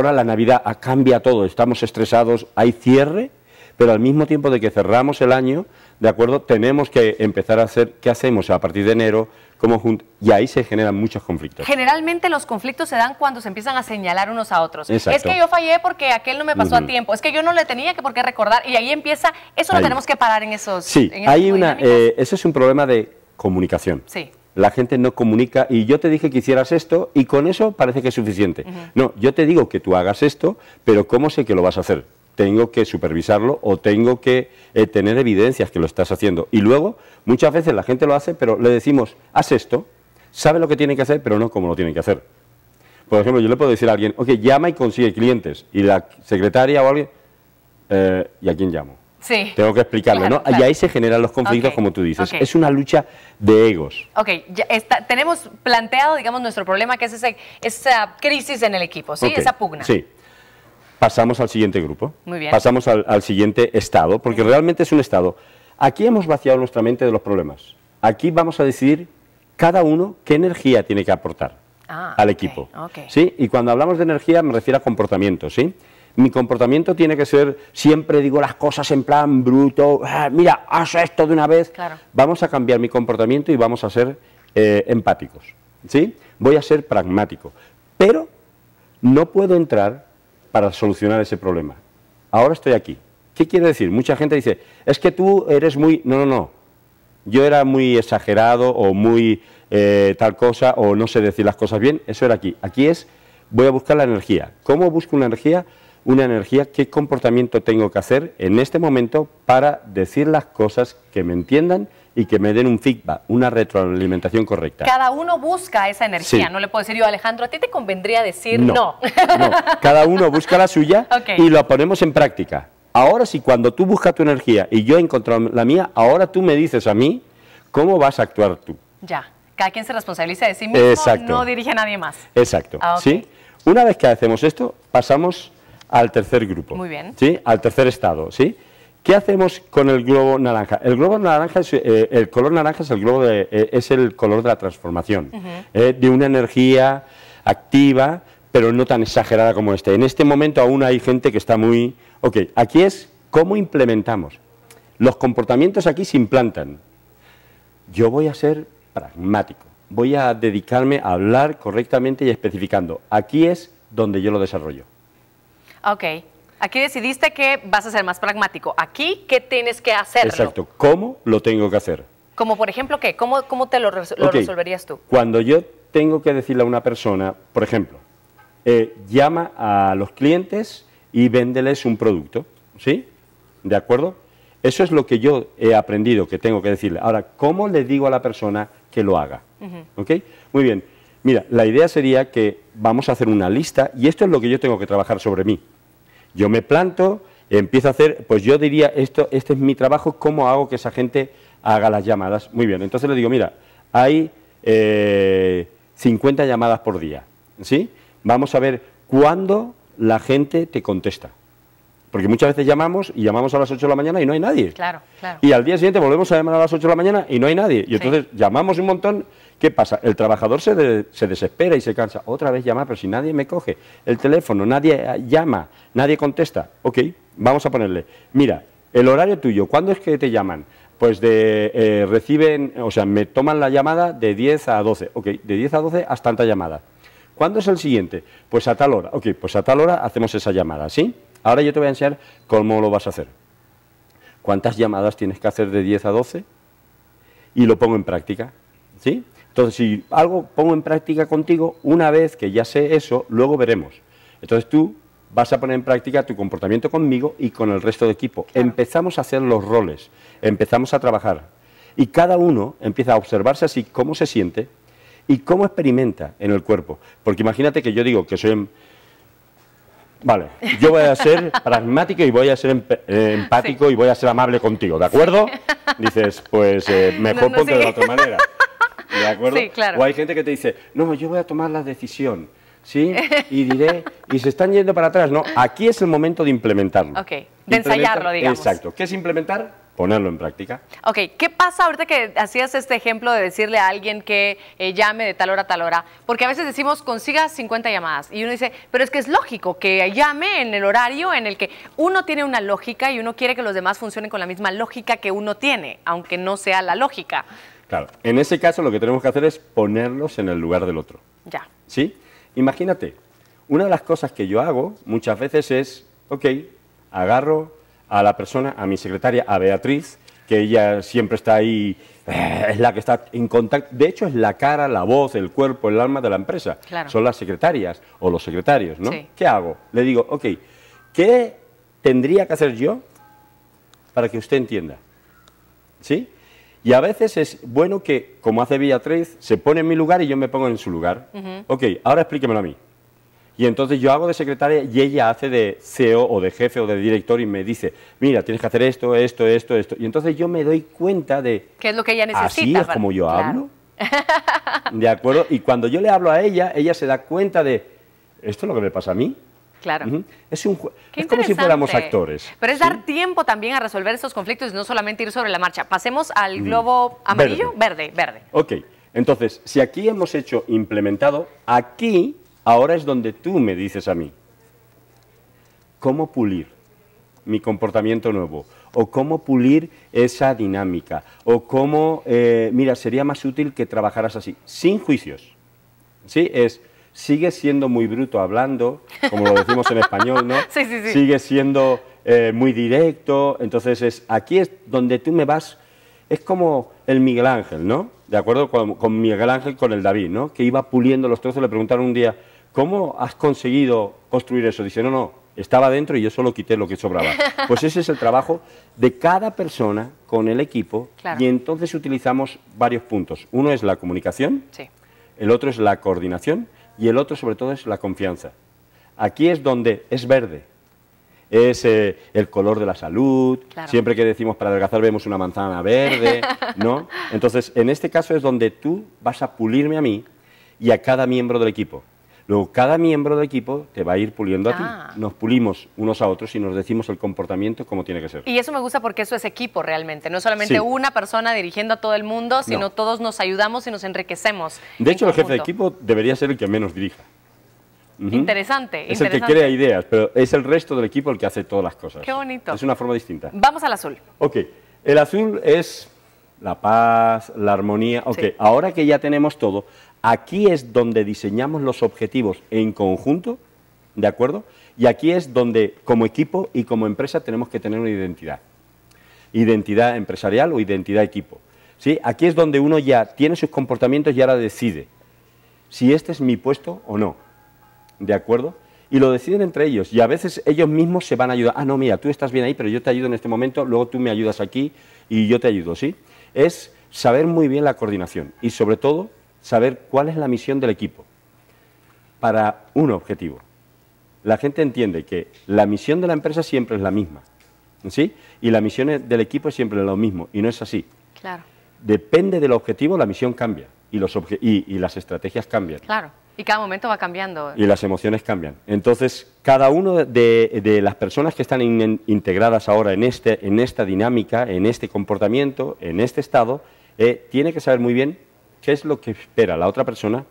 Ahora la Navidad cambia todo, estamos estresados, hay cierre, pero al mismo tiempo de que cerramos el año, de acuerdo, tenemos que empezar a hacer qué hacemos a partir de enero, como y ahí se generan muchos conflictos. Generalmente los conflictos se dan cuando se empiezan a señalar unos a otros. Es que yo fallé porque aquel no me pasó a tiempo, es que yo no le tenía que por qué recordar y ahí empieza, eso lo tenemos que parar en esos. Sí, hay una, eh, eso es un problema de comunicación. Sí la gente no comunica y yo te dije que hicieras esto y con eso parece que es suficiente. No, yo te digo que tú hagas esto, pero ¿cómo sé que lo vas a hacer? Tengo que supervisarlo o tengo que eh, tener evidencias que lo estás haciendo. Y luego, muchas veces la gente lo hace, pero le decimos, haz esto, sabe lo que tiene que hacer, pero no cómo lo tiene que hacer. Por ejemplo, yo le puedo decir a alguien, ok, llama y consigue clientes. Y la secretaria o alguien, eh, ¿y a quién llamo? Tengo que explicarlo, ¿no? Y ahí se generan los conflictos, como tú dices. Es una lucha de egos. Ok, tenemos planteado, digamos, nuestro problema, que es esa crisis en el equipo, ¿sí? Esa pugna. Sí. Pasamos al siguiente grupo. Muy bien. Pasamos al, siguiente estado, porque realmente es un estado. Aquí hemos vaciado nuestra mente de los problemas. Aquí vamos a decidir cada uno qué energía tiene que aportar ah, al equipo. ¿sí? Y cuando hablamos de energía me refiero a comportamiento, ¿sí? Mi comportamiento tiene que ser, siempre digo las cosas en plan bruto, ah, mira, haz esto de una vez. Vamos a cambiar mi comportamiento y vamos a ser eh, empáticos. ¿sí? Voy a ser pragmático. Pero no puedo entrar para solucionar ese problema. Ahora estoy aquí. ¿Qué quiere decir? Mucha gente dice, es que tú eres muy... No, no, no. Yo era muy exagerado o muy eh, tal cosa o no sé decir las cosas bien. Eso era aquí. Aquí es, voy a buscar la energía. ¿Cómo busco una energía? una energía, qué comportamiento tengo que hacer en este momento para decir las cosas que me entiendan y que me den un feedback, una retroalimentación correcta. Cada uno busca esa energía, no le puedo decir yo, Alejandro, a ti te convendría decir no. No, cada uno busca la suya y lo ponemos en práctica. Ahora sí, cuando tú buscas tu energía y yo he encontrado la mía, ahora tú me dices a mí cómo vas a actuar tú. Ya, cada quien se responsabiliza de sí mismo, no dirige a nadie más. Exacto, ah, ¿sí? Una vez que hacemos esto, pasamos al tercer grupo. Muy bien. ¿Sí? Al tercer estado, ¿sí? ¿Qué hacemos con el globo naranja? El globo naranja, eh, el color naranja es el, globo de, eh, es el color de la transformación, eh, de una energía activa, pero no tan exagerada como este. En este momento aún hay gente que está muy... Ok, aquí es cómo implementamos. Los comportamientos aquí se implantan. Yo voy a ser pragmático, voy a dedicarme a hablar correctamente y especificando. Aquí es donde yo lo desarrollo. Ok. Aquí decidiste que vas a ser más pragmático. Aquí, ¿qué tienes que hacer? Exacto. ¿Cómo lo tengo que hacer? Como por ejemplo, ¿qué? ¿Cómo, cómo te lo, resolverías tú? Cuando yo tengo que decirle a una persona, por ejemplo, eh, llama a los clientes y véndeles un producto, ¿sí? ¿De acuerdo? Eso es lo que yo he aprendido que tengo que decirle. Ahora, ¿cómo le digo a la persona que lo haga? ¿Ok? Muy bien. Mira, la idea sería que vamos a hacer una lista y esto es lo que yo tengo que trabajar sobre mí. Yo me planto, empiezo a hacer, pues yo diría, esto, este es mi trabajo, ¿cómo hago que esa gente haga las llamadas? Muy bien, entonces le digo, mira, hay 50 eh, llamadas por día, ¿sí? Vamos a ver cuándo la gente te contesta. Porque muchas veces llamamos y llamamos a las 8 de la mañana y no hay nadie. Claro, claro. Y al día siguiente volvemos a llamar a las 8 de la mañana y no hay nadie. Y entonces llamamos un montón ¿Qué pasa? El trabajador se, desespera y se cansa. Otra vez llamar, pero si nadie me coge el teléfono, nadie eh, llama, nadie contesta. Ok, vamos a ponerle. Mira, el horario tuyo, ¿cuándo es que te llaman? Pues de, eh, reciben, o sea, me toman la llamada de 10 a 12. Ok, de 10 a 12 haz tanta llamada. ¿Cuándo es el siguiente? Pues a tal hora. Ok, pues a tal hora hacemos esa llamada, ¿sí? Ahora yo te voy a enseñar cómo lo vas a hacer. ¿Cuántas llamadas tienes que hacer de 10 a 12? Y lo pongo en práctica, ¿sí? Entonces, si algo pongo en práctica contigo, una vez que ya sé eso, luego veremos. Entonces tú vas a poner en práctica tu comportamiento conmigo y con el resto de equipo. Empezamos a hacer los roles, empezamos a trabajar. Y cada uno empieza a observarse así cómo se siente y cómo experimenta en el cuerpo. Porque imagínate que yo digo que soy... Em, vale, yo voy a ser pragmático y voy a ser eh, empático y voy a ser amable contigo, ¿de acuerdo? Dices, pues eh, mejor ponte de la otra manera. ¿De acuerdo? claro. O hay gente que te dice, no, yo voy a tomar la decisión, ¿sí? Y diré, y se están yendo para atrás. No, aquí es el momento de implementarlo. Ok, de ensayarlo, digamos. Exacto. ¿Qué es implementar? ponerlo en práctica. Ok, ¿qué pasa ahorita que hacías este ejemplo de decirle a alguien que eh, llame de tal hora a tal hora? Porque a veces decimos, consiga 50 llamadas. Y uno dice, pero es que es lógico que llame en el horario en el que uno tiene una lógica y uno quiere que los demás funcionen con la misma lógica que uno tiene, aunque no sea la lógica. Claro, en ese caso lo que tenemos que hacer es ponernos en el lugar del otro. Ya. ¿Sí? Imagínate, una de las cosas que yo hago muchas veces es, ok, agarro a la persona, a mi secretaria, a Beatriz, que ella siempre está ahí, eh, es la que está en contacto. De hecho, es la cara, la voz, el cuerpo, el alma de la empresa. Claro. Son las secretarias o los secretarios, ¿no? Sí. ¿Qué hago? Le digo, ok, ¿qué tendría que hacer yo para que usted entienda? ¿Sí? Y a veces es bueno que, como hace Beatriz, se pone en mi lugar y yo me pongo en su lugar. Ok, ahora explíquemelo a mí. Y entonces yo hago de secretaria y ella hace de CEO o de jefe o de director y me dice, mira, tienes que hacer esto, esto, esto, esto. Y entonces yo me doy cuenta de... ¿Qué es lo que ella necesita? Así es como yo hablo. ¿De acuerdo? Y cuando yo le hablo a ella, ella se da cuenta de, ¿esto es lo que me pasa a mí? Claro. Es, un, como si fuéramos actores. Pero es dar tiempo también a resolver esos conflictos y no solamente ir sobre la marcha. Pasemos al mm. globo amarillo, verde. verde, Ok, entonces, si aquí hemos hecho implementado, aquí ahora es donde tú me dices a mí cómo pulir mi comportamiento nuevo o cómo pulir esa dinámica o cómo, eh, mira, sería más útil que trabajaras así, sin juicios. ¿Sí? Es, sigue siendo muy bruto hablando, como lo decimos en español, ¿no? Sigue siendo eh, muy directo, entonces es, aquí es donde tú me vas, es como el Miguel Ángel, ¿no? De acuerdo con, Miguel Ángel, con el David, ¿no? Que iba puliendo los trozos, le preguntaron un día, ¿cómo has conseguido construir eso? Dice, no, no, estaba dentro y yo solo quité lo que sobraba. Pues ese es el trabajo de cada persona con el equipo y entonces utilizamos varios puntos. Uno es la comunicación, el otro es la coordinación y el otro sobre todo es la confianza. Aquí es donde es verde, es eh, el color de la salud, siempre que decimos para adelgazar vemos una manzana verde, ¿no? Entonces, en este caso es donde tú vas a pulirme a mí y a cada miembro del equipo. Luego, cada miembro de equipo te va a ir puliendo a ti. Ah. Nos pulimos unos a otros y nos decimos el comportamiento como tiene que ser. Y eso me gusta porque eso es equipo realmente. No solamente una persona dirigiendo a todo el mundo, sino todos nos ayudamos y nos enriquecemos. De hecho, el jefe de equipo debería ser el que menos dirija. Interesante. Es el que crea ideas, pero es el resto del equipo el que hace todas las cosas. Qué bonito. Es una forma distinta. Vamos al azul. Ok. El azul es la paz, la armonía. Ok, ahora que ya tenemos todo, Aquí es donde diseñamos los objetivos en conjunto, ¿de acuerdo? Y aquí es donde como equipo y como empresa tenemos que tener una identidad. Identidad empresarial o identidad equipo. ¿Sí? Aquí es donde uno ya tiene sus comportamientos y ahora decide si este es mi puesto o no. ¿De acuerdo? Y lo deciden entre ellos. Y a veces ellos mismos se van a ayudar. Ah, no, mira, tú estás bien ahí, pero yo te ayudo en este momento, luego tú me ayudas aquí y yo te ayudo, ¿sí? Es saber muy bien la coordinación y sobre todo saber cuál es la misión del equipo para un objetivo. La gente entiende que la misión de la empresa siempre es la misma, ¿sí? Y la misión del equipo es siempre lo mismo, y no es así. Claro. Depende del objetivo, la misión cambia y, los y, las estrategias cambian. Claro. Y cada momento va cambiando. Y las emociones cambian. Entonces, cada una de, las personas que están integradas ahora en, este, en esta dinámica, en este comportamiento, en este estado, eh, tiene que saber muy bien qué es lo que espera la otra persona,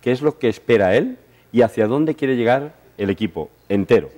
qué es lo que espera él y hacia dónde quiere llegar el equipo entero.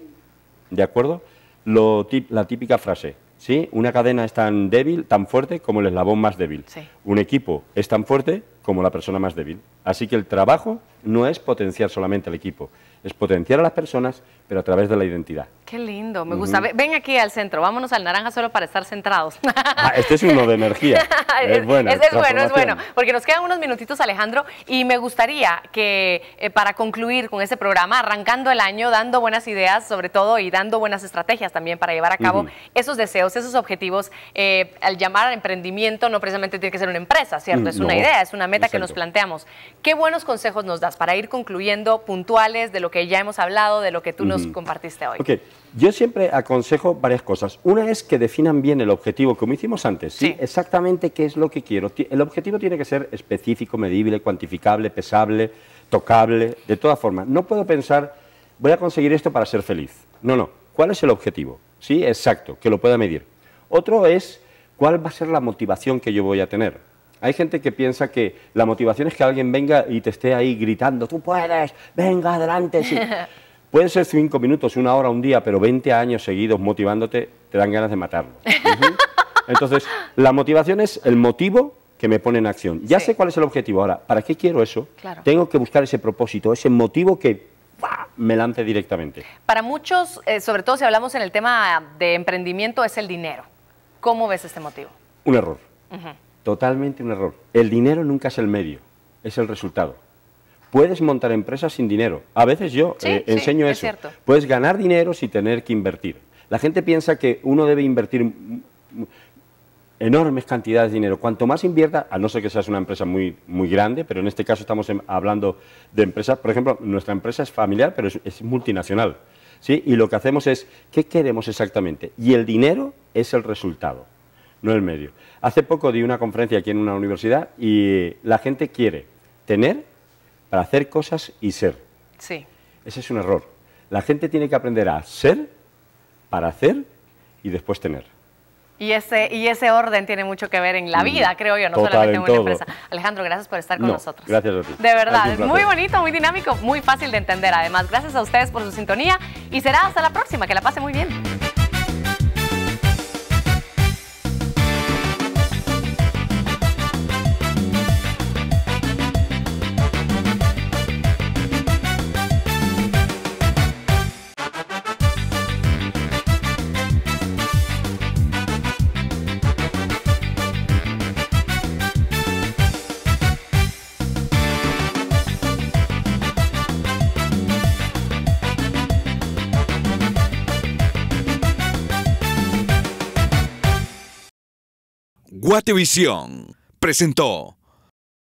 ¿De acuerdo? la típica frase, ¿sí? Una cadena es tan débil, tan fuerte como el eslabón más débil. Un equipo es tan fuerte como la persona más débil. Así que el trabajo no es potenciar solamente el equipo, es potenciar a las personas, pero a través de la identidad. Qué lindo, me gusta. Ven aquí al centro, vámonos al naranja solo para estar centrados. Ah, este es uno de energía. es, bueno, es, bueno, es bueno. Porque nos quedan unos minutitos, Alejandro, y me gustaría que eh, para concluir con este programa, arrancando el año, dando buenas ideas sobre todo y dando buenas estrategias también para llevar a cabo esos deseos, esos objetivos, eh, al llamar al emprendimiento no precisamente tiene que ser una empresa, ¿cierto? es mm, una idea, es una meta que nos planteamos. ¿Qué buenos consejos nos das para ir concluyendo puntuales de lo que ya hemos hablado, de lo que tú nos compartiste hoy. Ok, yo siempre aconsejo varias cosas. Una es que definan bien el objetivo, como hicimos antes, ¿sí? Exactamente qué es lo que quiero. El objetivo tiene que ser específico, medible, cuantificable, pesable, tocable, de toda forma. No puedo pensar, voy a conseguir esto para ser feliz. No, no. ¿Cuál es el objetivo? Sí, exacto, que lo pueda medir. Otro es cuál va a ser la motivación que yo voy a tener. Hay gente que piensa que la motivación es que alguien venga y te esté ahí gritando, tú puedes, venga, adelante. Sí. Pueden ser cinco minutos, una hora, un día, pero 20 años seguidos motivándote te dan ganas de matarlo. Entonces, la motivación es el motivo que me pone en acción. Ya sé cuál es el objetivo. Ahora, ¿para qué quiero eso? Tengo que buscar ese propósito, ese motivo que me lance directamente. Para muchos, eh, sobre todo si hablamos en el tema de emprendimiento, es el dinero. ¿Cómo ves este motivo? Un error. Totalmente un error. El dinero nunca es el medio, es el resultado. Puedes montar empresas sin dinero. A veces yo eh, enseño eso. Puedes ganar dinero sin tener que invertir. La gente piensa que uno debe invertir enormes cantidades de dinero. Cuanto más invierta, a no ser que sea una empresa muy, grande, pero en este caso estamos hablando de empresas, por ejemplo, nuestra empresa es familiar, pero es, es multinacional. ¿sí? Y lo que hacemos es, ¿qué queremos exactamente? Y el dinero es el resultado no el medio. Hace poco di una conferencia aquí en una universidad y la gente quiere tener para hacer cosas y ser. Sí. Ese es un error. La gente tiene que aprender a ser, para hacer y después tener. Y ese, y ese orden tiene mucho que ver en la mm-hmm. vida, creo yo, no solamente en una empresa. Alejandro, gracias por estar con nosotros. Gracias a ti. De verdad, es muy bonito, muy dinámico, muy fácil de entender. Además, gracias a ustedes por su sintonía y será hasta la próxima. Que la pase muy bien. Guatevisión presentó